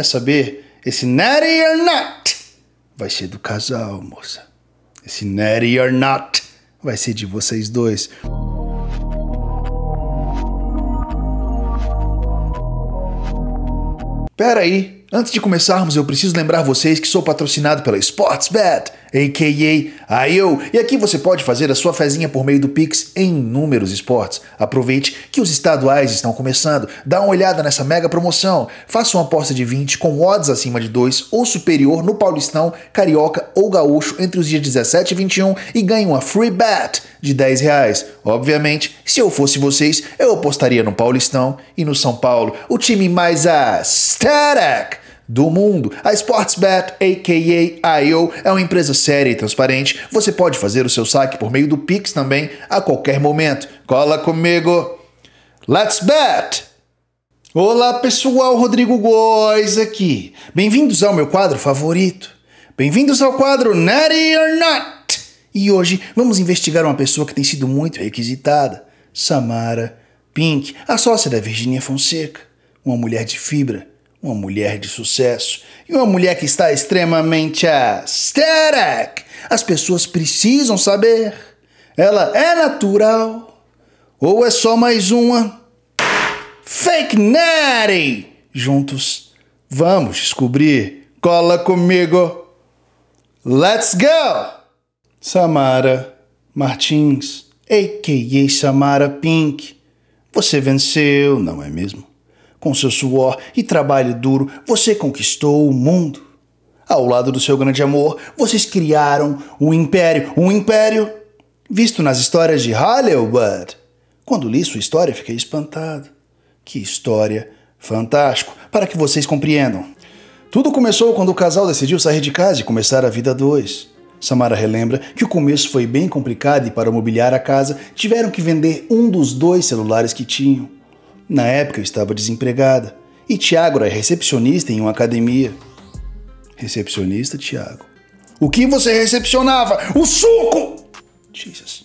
Quer saber? Esse natty or not vai ser do casal, moça. Esse natty or not vai ser de vocês dois. Pera aí, antes de começarmos, eu preciso lembrar vocês que sou patrocinado pela Sportsbet a.k.a. eu. E aqui você pode fazer a sua fezinha por meio do Pix em inúmeros esportes. Aproveite que os estaduais estão começando. Dá uma olhada nessa mega promoção. Faça uma aposta de 20 com odds acima de 2 ou superior no Paulistão, Carioca ou Gaúcho entre os dias 17 e 21 e ganhe uma free bet de 10 reais. Obviamente, se eu fosse vocês, eu apostaria no Paulistão e no São Paulo, o time mais aesthetic do mundo. A Sportsbet, a.k.a. IO, é uma empresa séria e transparente. Você pode fazer o seu saque por meio do Pix também a qualquer momento. Cola comigo! Let's bet! Olá pessoal, Rodrigo Góes aqui. Bem-vindos ao meu quadro favorito. Bem-vindos ao quadro Natty or Not! E hoje vamos investigar uma pessoa que tem sido muito requisitada: Samara Pink, a sócia da Virginia Fonseca. Uma mulher de fibra uma mulher de sucesso e uma mulher que está extremamente aesthetic. As pessoas precisam saber. Ela é natural ou é só mais uma fake natty? Juntos vamos descobrir. Cola comigo. Let's go! Samara Martins, a.k.a. Samara Pink. Você venceu, não é mesmo? Com seu suor e trabalho duro, você conquistou o mundo. Ao lado do seu grande amor, vocês criaram um império, um império visto nas histórias de Hollywood. Quando li sua história, fiquei espantado. Que história fantástico, para que vocês compreendam. Tudo começou quando o casal decidiu sair de casa e começar a vida dois. Samara relembra que o começo foi bem complicado e para mobiliar a casa tiveram que vender um dos dois celulares que tinham. Na época eu estava desempregada e Tiago era recepcionista em uma academia. Recepcionista, Tiago. O que você recepcionava? O suco! Jesus.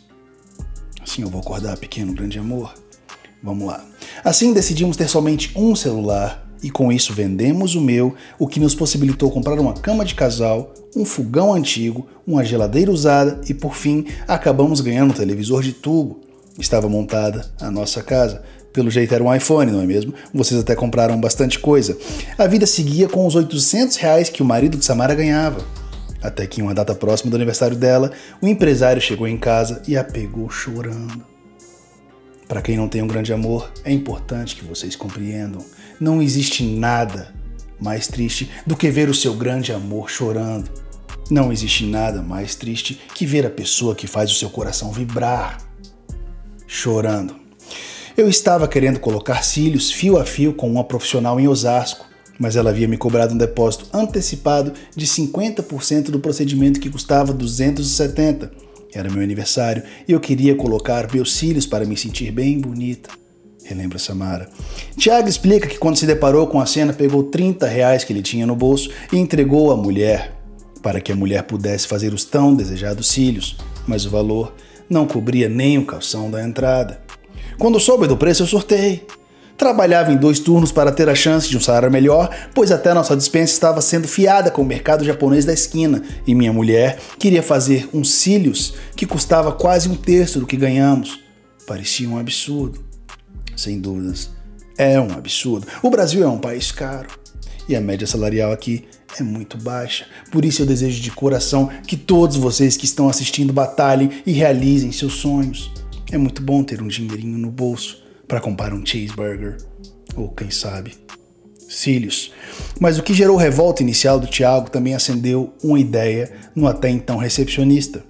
Assim eu vou acordar, pequeno grande amor. Vamos lá. Assim decidimos ter somente um celular e com isso vendemos o meu, o que nos possibilitou comprar uma cama de casal, um fogão antigo, uma geladeira usada e por fim acabamos ganhando um televisor de tubo. Estava montada a nossa casa, pelo jeito era um iPhone, não é mesmo? Vocês até compraram bastante coisa. A vida seguia com os 800 reais que o marido de Samara ganhava. Até que, em uma data próxima do aniversário dela, o empresário chegou em casa e a pegou chorando. Para quem não tem um grande amor, é importante que vocês compreendam. Não existe nada mais triste do que ver o seu grande amor chorando. Não existe nada mais triste que ver a pessoa que faz o seu coração vibrar chorando. Eu estava querendo colocar cílios fio a fio com uma profissional em Osasco, mas ela havia me cobrado um depósito antecipado de 50% do procedimento que custava 270. Era meu aniversário e eu queria colocar meus cílios para me sentir bem bonita. Relembra Samara. Tiago explica que quando se deparou com a cena, pegou 30 reais que ele tinha no bolso e entregou à mulher, para que a mulher pudesse fazer os tão desejados cílios, mas o valor não cobria nem o calção da entrada. Quando soube do preço, eu surtei. Trabalhava em dois turnos para ter a chance de um salário melhor, pois até nossa dispensa estava sendo fiada com o mercado japonês da esquina, e minha mulher queria fazer uns cílios que custava quase um terço do que ganhamos. Parecia um absurdo. Sem dúvidas, é um absurdo. O Brasil é um país caro e a média salarial aqui é muito baixa. Por isso eu desejo de coração que todos vocês que estão assistindo batalhem e realizem seus sonhos. É muito bom ter um dinheirinho no bolso para comprar um cheeseburger ou quem sabe cílios. Mas o que gerou revolta inicial do Tiago também acendeu uma ideia no até então recepcionista.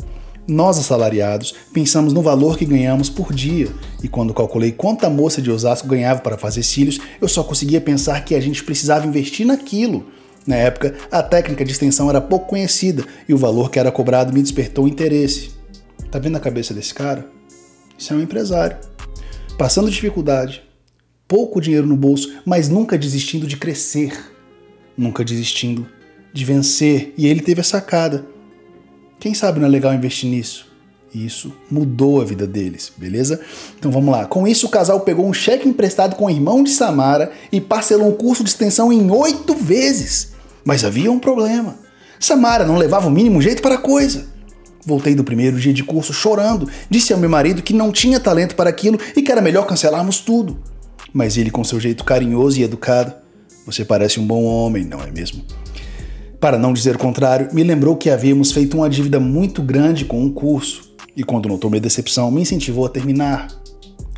Nós, assalariados, pensamos no valor que ganhamos por dia, e quando calculei quanta moça de Osasco ganhava para fazer cílios, eu só conseguia pensar que a gente precisava investir naquilo. Na época, a técnica de extensão era pouco conhecida e o valor que era cobrado me despertou interesse. Tá vendo a cabeça desse cara? Isso é um empresário. Passando dificuldade, pouco dinheiro no bolso, mas nunca desistindo de crescer, nunca desistindo de vencer. E ele teve a sacada. Quem sabe não é legal investir nisso? E isso mudou a vida deles, beleza? Então vamos lá. Com isso, o casal pegou um cheque emprestado com o irmão de Samara e parcelou um curso de extensão em oito vezes. Mas havia um problema. Samara não levava o mínimo jeito para a coisa. Voltei do primeiro dia de curso chorando, disse ao meu marido que não tinha talento para aquilo e que era melhor cancelarmos tudo. Mas ele, com seu jeito carinhoso e educado, você parece um bom homem, não é mesmo? Para não dizer o contrário, me lembrou que havíamos feito uma dívida muito grande com um curso e, quando notou minha decepção, me incentivou a terminar.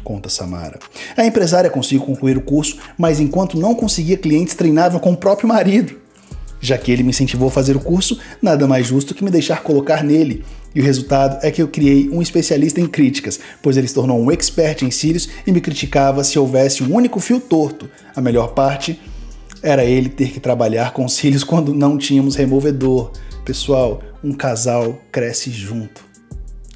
Conta Samara. A empresária conseguiu concluir o curso, mas enquanto não conseguia clientes, treinava com o próprio marido. Já que ele me incentivou a fazer o curso, nada mais justo que me deixar colocar nele, e o resultado é que eu criei um especialista em críticas, pois ele se tornou um expert em cílios e me criticava se houvesse um único fio torto. A melhor parte era ele ter que trabalhar com cílios quando não tínhamos removedor. Pessoal, um casal cresce junto.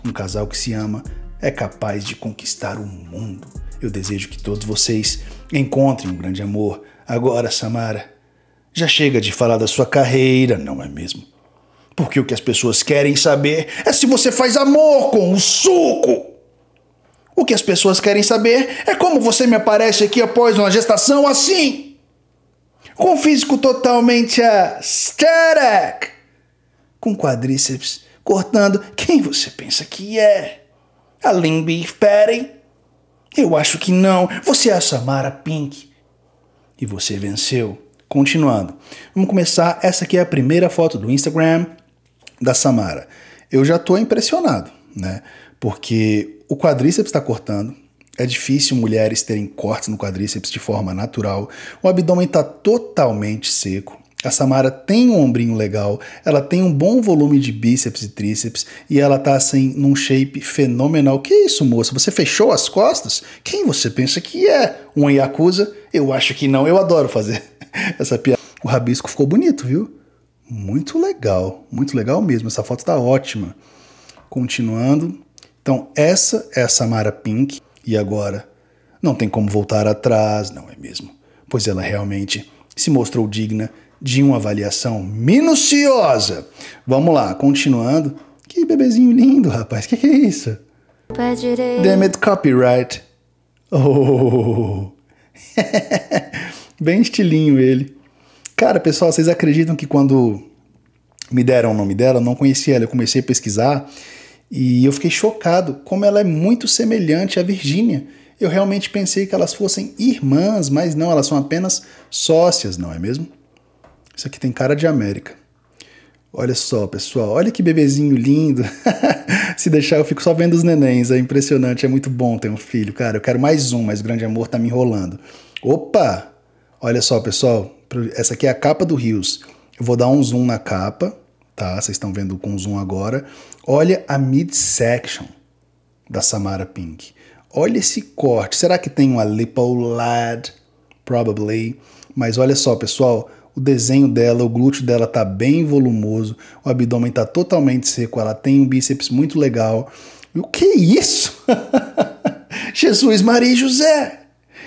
Um casal que se ama é capaz de conquistar o mundo. Eu desejo que todos vocês encontrem um grande amor. Agora, Samara, já chega de falar da sua carreira, não é mesmo? Porque o que as pessoas querem saber é se você faz amor com o suco. O que as pessoas querem saber é como você me aparece aqui após uma gestação assim. Com um físico totalmente aesthetic. Com quadríceps cortando quem você pensa que é. A Lynn Beef Patty? Eu acho que não. Você é a Samara Pink. E você venceu. Continuando. Vamos começar. Essa aqui é a primeira foto do Instagram da Samara, eu já estou impressionado, né? Porque o quadríceps está cortando, é difícil mulheres terem cortes no quadríceps de forma natural, o abdômen está totalmente seco, a Samara tem um ombrinho legal, ela tem um bom volume de bíceps e tríceps e ela tá assim num shape fenomenal. Que isso, moça? Você fechou as costas? Quem você pensa que é? Um Yakuza? Eu acho que não, eu adoro fazer essa piada. O rabisco ficou bonito, viu? Muito legal, muito legal mesmo. Essa foto está ótima. Continuando. Então, essa é a Samara Pink. E agora? Não tem como voltar atrás, não é mesmo? Pois ela realmente se mostrou digna de uma avaliação minuciosa. Vamos lá, continuando. Que bebezinho lindo, rapaz. Que que é isso? Damn it, copyright. Oh. Bem estilinho ele. Cara, pessoal, vocês acreditam que quando me deram o nome dela, eu não conhecia ela, eu comecei a pesquisar e eu fiquei chocado como ela é muito semelhante à Virgínia. Eu realmente pensei que elas fossem irmãs, mas não, elas são apenas sócias, não é mesmo? Isso aqui tem cara de América. Olha só, pessoal, olha que bebezinho lindo. Se deixar, eu fico só vendo os nenéns, é impressionante, é muito bom ter um filho. Cara, eu quero mais um, mas o grande amor tá me enrolando. Opa! Olha só, pessoal, essa aqui é a capa do Rios. Eu vou dar um zoom na capa, tá? Vocês estão vendo com zoom agora. Olha a midsection da Samara Pink. Olha esse corte. Será que tem uma lipolad? Probably. Mas olha só, pessoal. O desenho dela, o glúteo dela tá bem volumoso, o abdômen tá totalmente seco, ela tem um bíceps muito legal. E o que é isso? Jesus, Maria e José!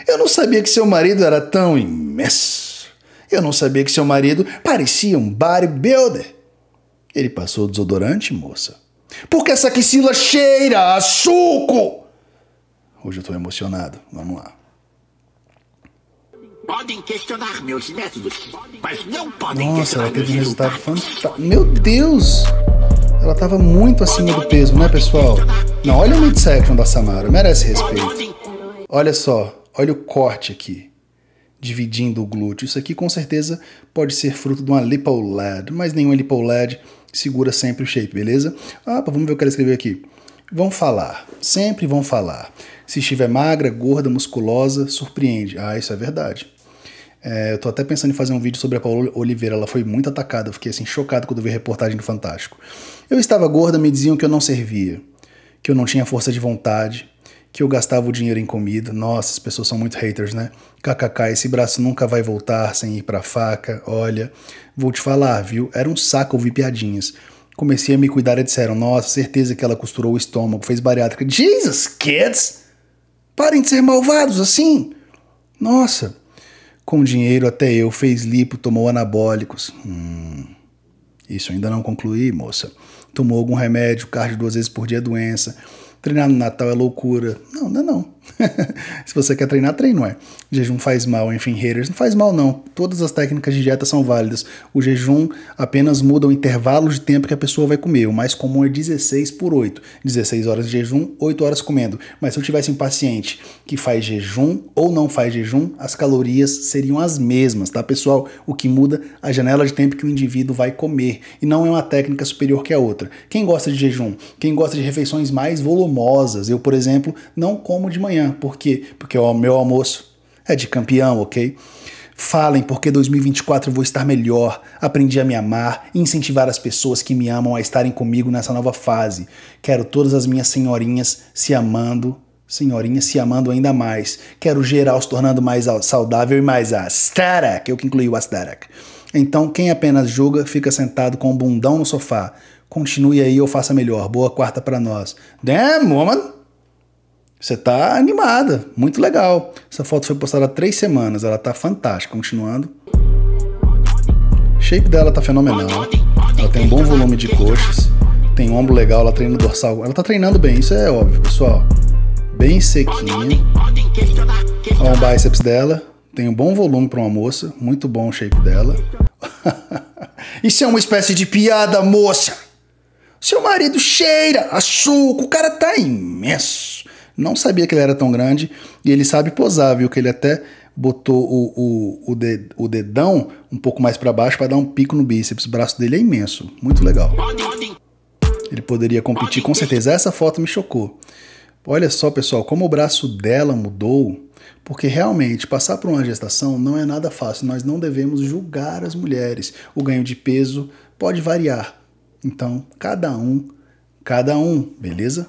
Eu não sabia que seu marido era tão imenso. Eu não sabia que seu marido parecia um bodybuilder. Ele passou desodorante, moça. Porque essa axila cheira a suco! Hoje eu estou emocionado. Vamos lá. Podem questionar meus métodos, mas não podem Nossa, ela teve um resultado fantástico. Meu Deus! Ela estava muito acima do peso, né, pessoal? Não, olha o midsection da Samara, merece respeito. Olha só, olha o corte aqui dividindo o glúteo. Isso aqui com certeza pode ser fruto de uma lipolad, mas nenhuma lipolad segura sempre o shape, beleza? vamos ver o que ela escreveu aqui. Vão falar, sempre vão falar. Se estiver magra, gorda, musculosa, surpreende. Ah, isso é verdade. É, eu tô até pensando em fazer um vídeo sobre a Paula Oliveira, ela foi muito atacada, eu fiquei assim chocado quando vi a reportagem do Fantástico. Eu estava gorda, me diziam que eu não servia, que eu não tinha força de vontade, que eu gastava o dinheiro em comida. Nossa, as pessoas são muito haters, né? KKK, esse braço nunca vai voltar sem ir pra faca. Olha, vou te falar, viu? Era um saco ouvir piadinhas. Comecei a me cuidar e disseram: Nossa, certeza que ela costurou o estômago, fez bariátrica. Jesus, kids! Parem de ser malvados assim! Nossa! Com dinheiro até eu fez lipo, tomou anabólicos. Hum. Isso ainda não concluí, moça. Tomou algum remédio, cardio duas vezes por dia, é doença treinar no Natal é loucura. Não, não é não. Se você quer treinar, treina, é. Jejum faz mal, enfim, haters. Não faz mal, não. Todas as técnicas de dieta são válidas. O jejum apenas muda o intervalo de tempo que a pessoa vai comer. O mais comum é 16 por 8. 16 horas de jejum, 8 horas comendo. Mas se eu tivesse um paciente que faz jejum ou não faz jejum, as calorias seriam as mesmas, tá, pessoal? O que muda a janela de tempo que o indivíduo vai comer. E não é uma técnica superior que a outra. Quem gosta de jejum? Quem gosta de refeições mais volumosas? Eu, por exemplo, não como de manhã manhã. Por quê? Porque o meu almoço é de campeão, ok? Falem, porque 2024 eu vou estar melhor. Aprendi a me amar, incentivar as pessoas que me amam a estarem comigo nessa nova fase. Quero todas as minhas senhorinhas se amando, senhorinhas se amando ainda mais. Quero geral se tornando mais saudável e mais aesthetic. eu que incluí o aesthetic. Então, quem apenas julga, fica sentado com o um bundão no sofá. Continue aí ou faça melhor. Boa quarta para nós. Damn, woman! Você tá animada, muito legal. Essa foto foi postada há três semanas, ela tá fantástica. Continuando. O shape dela tá fenomenal. Ela tem um bom volume de coxas, tem um ombro legal, ela treina dorsal. Ela tá treinando bem, isso é óbvio, pessoal. Bem sequinha. Olha o biceps dela. Tem um bom volume para uma moça, muito bom o shape dela. Isso é uma espécie de piada, moça! Seu marido cheira a suco, o cara tá imenso. Não sabia que ele era tão grande e ele sabe posar, viu? Que ele até botou o, o, o, dedão um pouco mais para baixo para dar um pico no bíceps. O braço dele é imenso, muito legal. Ele poderia competir com certeza. Essa foto me chocou. Olha só, pessoal, como o braço dela mudou, porque realmente passar por uma gestação não é nada fácil. Nós não devemos julgar as mulheres. O ganho de peso pode variar. Então, cada um, cada um, beleza?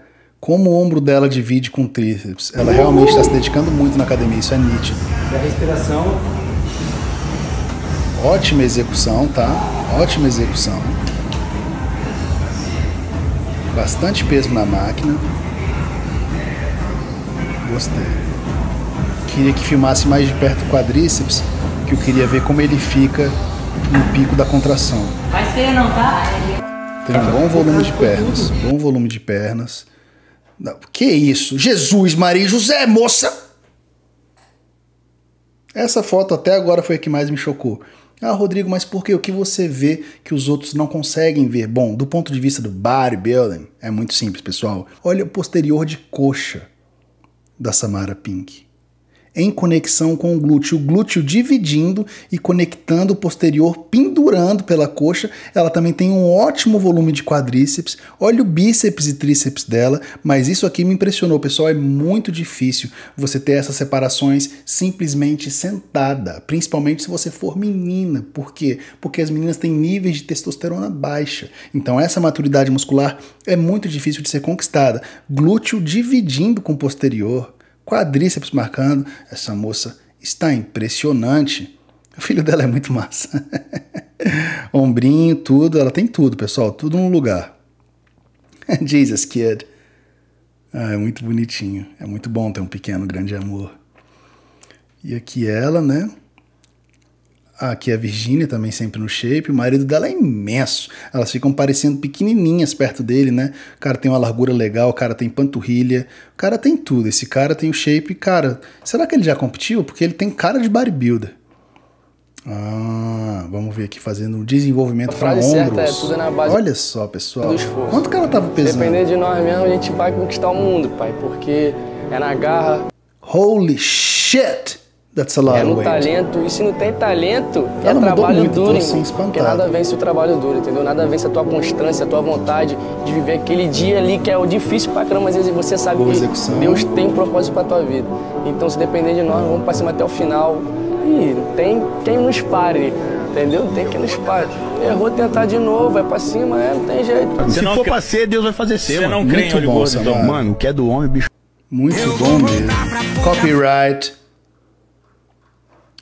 como o ombro dela divide com o tríceps. Ela realmente está se dedicando muito na academia, isso é nítido. E a respiração. Ótima execução, tá? Ótima execução. Bastante peso na máquina. Gostei. Queria que filmasse mais de perto o quadríceps, que eu queria ver como ele fica no pico da contração. Vai ser, não tá? Tem um bom volume de pernas, bom volume de pernas. Não, que isso? Jesus, Maria e José, moça! Essa foto até agora foi a que mais me chocou. Ah, Rodrigo, mas por que? O que você vê que os outros não conseguem ver? Bom, do ponto de vista do bodybuilding, é muito simples, pessoal. Olha o posterior de coxa da Samara Pink em conexão com o glúteo, o glúteo dividindo e conectando o posterior, pendurando pela coxa. Ela também tem um ótimo volume de quadríceps. Olha o bíceps e tríceps dela, mas isso aqui me impressionou, pessoal. É muito difícil você ter essas separações simplesmente sentada, principalmente se você for menina. Por quê? Porque as meninas têm níveis de testosterona baixa. Então essa maturidade muscular é muito difícil de ser conquistada. Glúteo dividindo com o posterior quadríceps marcando. Essa moça está impressionante. O filho dela é muito massa. Ombrinho, tudo, ela tem tudo, pessoal, tudo num lugar. Jesus Kid. Ah, é muito bonitinho. É muito bom ter um pequeno grande amor. E aqui ela, né? aqui a Virgínia também sempre no shape, o marido dela é imenso. Elas ficam parecendo pequenininhas perto dele, né? O cara tem uma largura legal, o cara tem panturrilha, o cara tem tudo. Esse cara tem o shape, cara. Será que ele já competiu? Porque ele tem cara de bodybuilder. Ah, vamos ver aqui fazendo um desenvolvimento para ombros. É, é Olha só, pessoal. Quanto que ela tava pesando? Depender de nós mesmo, a gente vai conquistar o mundo, pai, porque é na garra. Holy shit! That's a lot é no talento. E se não tem talento, Cara, é trabalho muito, duro, assim, Porque nada vence o trabalho duro, entendeu? Nada vence a tua constância, a tua vontade de viver aquele dia ali que é o difícil pra caramba, mas você sabe que Deus tem propósito pra tua vida. Então, se depender de nós, vamos pra cima até o final. E tem quem nos pare, entendeu? Tem quem nos pare. Errou tentar de novo, é pra cima, é, não tem jeito. Se, se não for cre... pra ser, Deus vai fazer ser. Você mano. não crê muito em bom, gordo, então. Mano, o que é do homem, bicho. Muito bom mesmo. Copyright.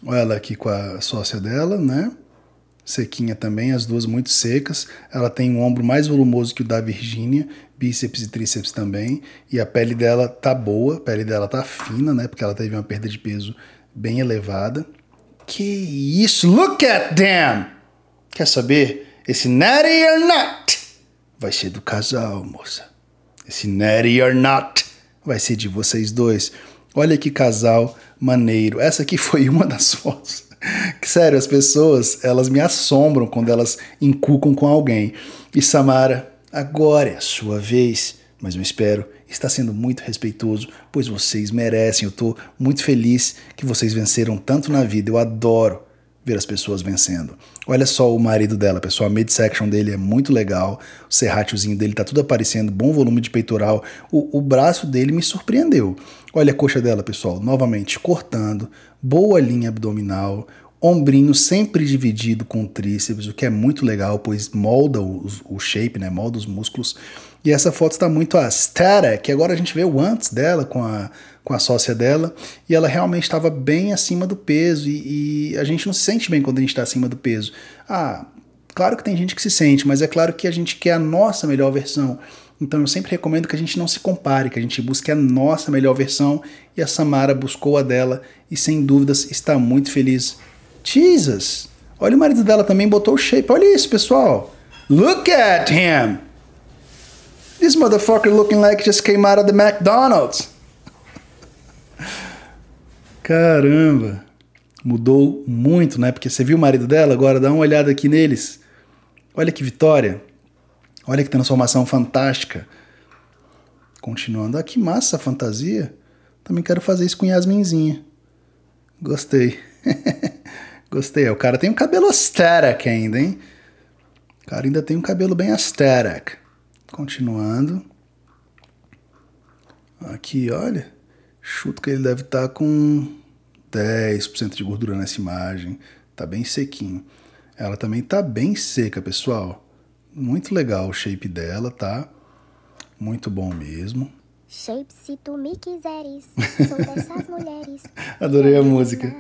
Ela aqui com a sócia dela, né? Sequinha também, as duas muito secas. Ela tem um ombro mais volumoso que o da Virgínia, bíceps e tríceps também. E a pele dela tá boa, a pele dela tá fina, né? Porque ela teve uma perda de peso bem elevada. Que isso! Look at them! Quer saber? Esse natty or not vai ser do casal, moça. Esse natty or not vai ser de vocês dois. Olha que casal maneiro. Essa aqui foi uma das fotos. Sério, as pessoas, elas me assombram quando elas encucam com alguém. E Samara, agora é a sua vez, mas eu espero está sendo muito respeitoso, pois vocês merecem. Eu estou muito feliz que vocês venceram tanto na vida. Eu adoro ver as pessoas vencendo. Olha só o marido dela, pessoal. A midsection dele é muito legal. O serratiozinho dele tá tudo aparecendo, bom volume de peitoral. O, o braço dele me surpreendeu. Olha a coxa dela, pessoal, novamente cortando, boa linha abdominal, ombrinho sempre dividido com tríceps, o que é muito legal, pois molda o, o shape, né? Molda os músculos. E essa foto está muito a que agora a gente vê o antes dela com a, com a sócia dela, e ela realmente estava bem acima do peso, e, e, a gente não se sente bem quando a gente está acima do peso. Ah, Claro que tem gente que se sente, mas é claro que a gente quer a nossa melhor versão. Então eu sempre recomendo que a gente não se compare, que a gente busque a nossa melhor versão e a Samara buscou a dela e sem dúvidas está muito feliz. Jesus! Olha o marido dela também botou o shape. Olha isso, pessoal. Look at him. This motherfucker looking like just came out of the McDonald's. Caramba. Mudou muito, né? Porque você viu o marido dela, agora dá uma olhada aqui neles. Olha que vitória! Olha que transformação fantástica! Continuando, ah, que massa a fantasia! Também quero fazer isso com Yasminzinha. Gostei. Gostei. O cara tem um cabelo aesthetic ainda, hein? O cara ainda tem um cabelo bem aesthetic. Continuando. Aqui, olha. Chuto que ele deve estar tá com 10% de gordura nessa imagem. Tá bem sequinho. Ela também tá bem seca, pessoal. Muito legal o shape dela, tá? Muito bom mesmo. Shape, se tu me quiseres, sou dessas mulheres. Adorei a música.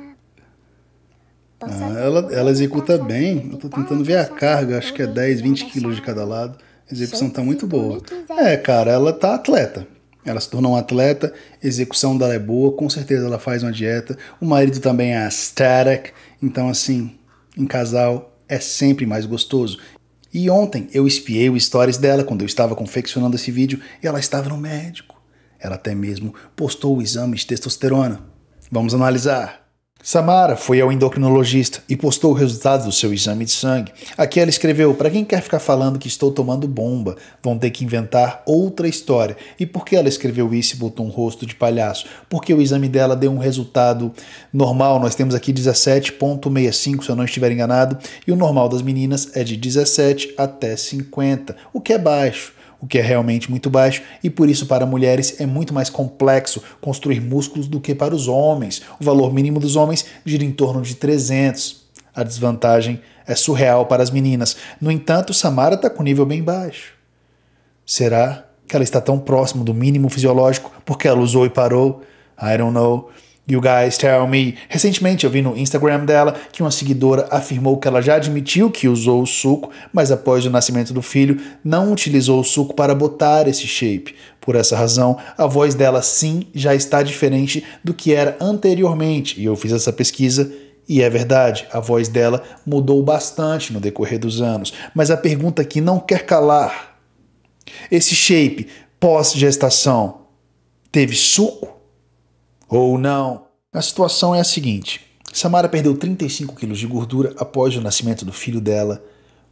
Ah, ela, ela executa bem. Eu tô tá tentando ver a carga, acho que é 10, 20 quilos de cada lado. A execução tá muito boa. É, cara, ela tá atleta. Ela se tornou uma atleta, a execução dela é boa, com certeza ela faz uma dieta. O marido também é aesthetic, então assim, em casal é sempre mais gostoso. E ontem eu espiei o stories dela quando eu estava confeccionando esse vídeo e ela estava no médico. Ela até mesmo postou o exame de testosterona. Vamos analisar. Samara foi ao endocrinologista e postou o resultado do seu exame de sangue. Aqui ela escreveu: Para quem quer ficar falando que estou tomando bomba, vão ter que inventar outra história. E por que ela escreveu isso e botou um rosto de palhaço? Porque o exame dela deu um resultado normal. Nós temos aqui 17,65, se eu não estiver enganado, e o normal das meninas é de 17 até 50, o que é baixo o que é realmente muito baixo, e por isso para mulheres é muito mais complexo construir músculos do que para os homens. O valor mínimo dos homens gira em torno de 300. A desvantagem é surreal para as meninas. No entanto, Samara está com nível bem baixo. Será que ela está tão próximo do mínimo fisiológico porque ela usou e parou? I don't know. You Guys Tell Me. Recentemente eu vi no Instagram dela que uma seguidora afirmou que ela já admitiu que usou o suco, mas após o nascimento do filho não utilizou o suco para botar esse shape. Por essa razão, a voz dela sim já está diferente do que era anteriormente, e eu fiz essa pesquisa e é verdade, a voz dela mudou bastante no decorrer dos anos, mas a pergunta que não quer calar: esse shape pós-gestação teve suco? ou não. A situação é a seguinte: Samara perdeu 35 quilos de gordura após o nascimento do filho dela,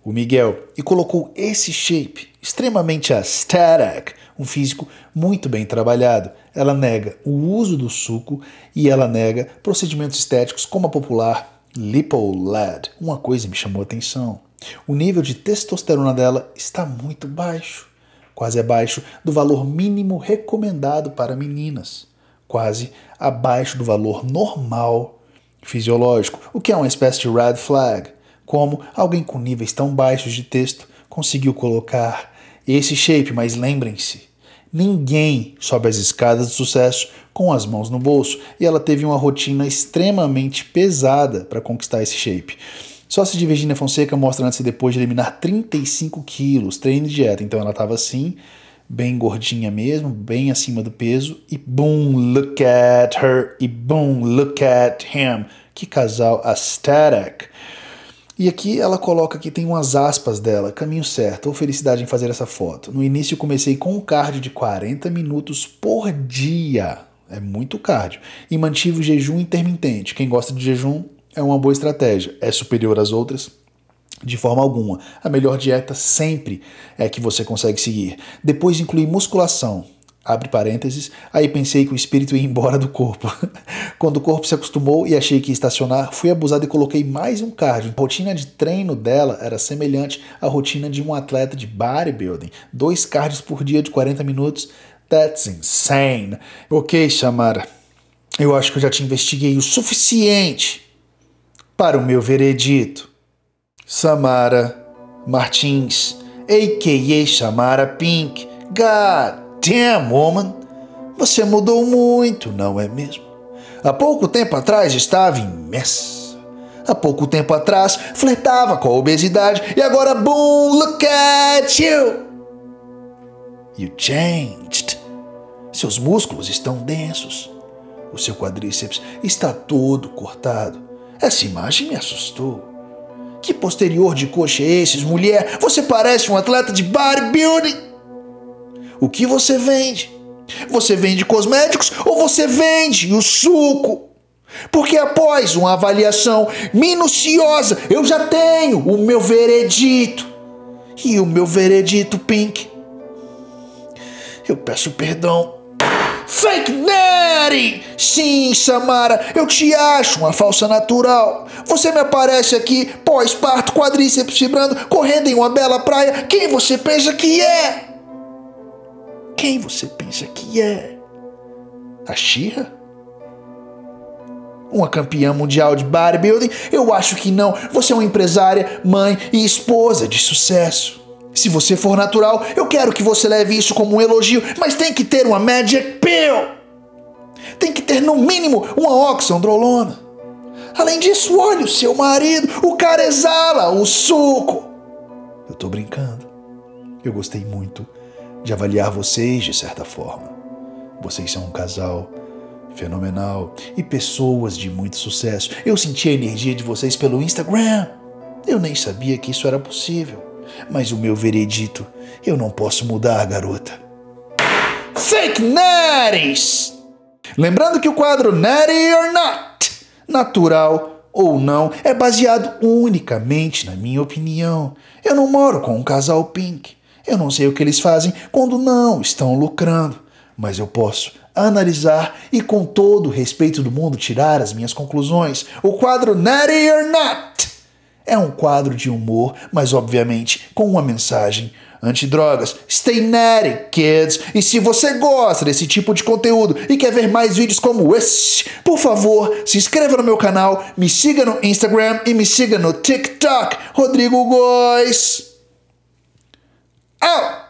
o Miguel, e colocou esse shape extremamente aesthetic, um físico muito bem trabalhado. Ela nega o uso do suco e ela nega procedimentos estéticos como a popular LipoLed. Uma coisa me chamou a atenção. O nível de testosterona dela está muito baixo, quase abaixo do valor mínimo recomendado para meninas quase abaixo do valor normal fisiológico, o que é uma espécie de red flag, como alguém com níveis tão baixos de texto conseguiu colocar esse shape, mas lembrem-se, ninguém sobe as escadas de sucesso com as mãos no bolso, e ela teve uma rotina extremamente pesada para conquistar esse shape. Só se de Virginia Fonseca mostra antes e depois de eliminar 35 quilos, treino e dieta, então ela estava assim, bem gordinha mesmo, bem acima do peso, e boom, look at her, e boom, look at him. Que casal aesthetic. E aqui ela coloca que tem umas aspas dela, caminho certo, ou felicidade em fazer essa foto. No início comecei com um cardio de 40 minutos por dia. É muito cardio. E mantive o jejum intermitente. Quem gosta de jejum é uma boa estratégia. É superior às outras, de forma alguma. A melhor dieta sempre é que você consegue seguir. Depois inclui musculação. Abre parênteses, aí pensei que o espírito ia embora do corpo. Quando o corpo se acostumou e achei que ia estacionar, fui abusado e coloquei mais um cardio. A rotina de treino dela era semelhante à rotina de um atleta de bodybuilding: dois cardios por dia de 40 minutos. That's insane. Ok, Samara, eu acho que eu já te investiguei o suficiente para o meu veredito. Samara Martins, a.k.a. Samara Pink. God damn, woman! Você mudou muito, não é mesmo? Há pouco tempo atrás estava imensa. Há pouco tempo atrás flertava com a obesidade e agora, boom, look at you! You changed. Seus músculos estão densos. O seu quadríceps está todo cortado. Essa imagem me assustou. Que posterior de coxa é esses, mulher? Você parece um atleta de bodybuilding. O que você vende? Você vende cosméticos ou você vende o suco? Porque após uma avaliação minuciosa, eu já tenho o meu veredito. E o meu veredito, Pink. Eu peço perdão Fake Neri! Sim, Samara, eu te acho uma falsa natural. Você me aparece aqui, pós-parto, quadríceps vibrando, correndo em uma bela praia. Quem você pensa que é? Quem você pensa que é? A Xirra? Uma campeã mundial de bodybuilding? Eu acho que não. Você é uma empresária, mãe e esposa de sucesso. Se você for natural, eu quero que você leve isso como um elogio, mas tem que ter uma Magic Pill. Tem que ter no mínimo uma oxandrolona. Além disso, olha o seu marido, o cara exala o suco. Eu tô brincando. Eu gostei muito de avaliar vocês de certa forma. Vocês são um casal fenomenal e pessoas de muito sucesso. Eu senti a energia de vocês pelo Instagram. Eu nem sabia que isso era possível mas o meu veredito eu não posso mudar, garota. Fake Neres! Lembrando que o quadro Nerdy or Not, natural ou não, é baseado unicamente na minha opinião. Eu não moro com um casal pink. Eu não sei o que eles fazem quando não estão lucrando, mas eu posso analisar e, com todo o respeito do mundo, tirar as minhas conclusões. O quadro Nerdy or Not é um quadro de humor, mas obviamente com uma mensagem antidrogas. Stay nerdy, kids! E se você gosta desse tipo de conteúdo e quer ver mais vídeos como esse, por favor, se inscreva no meu canal, me siga no Instagram e me siga no TikTok. Rodrigo Góes. Out!